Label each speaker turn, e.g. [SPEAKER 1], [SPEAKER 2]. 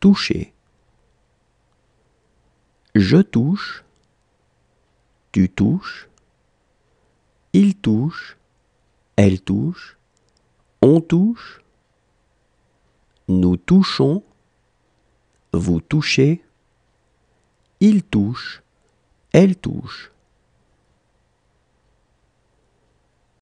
[SPEAKER 1] toucher. Je touche, tu touches, il touche, elle touche, on touche, nous touchons, vous touchez, il touche, elle touche.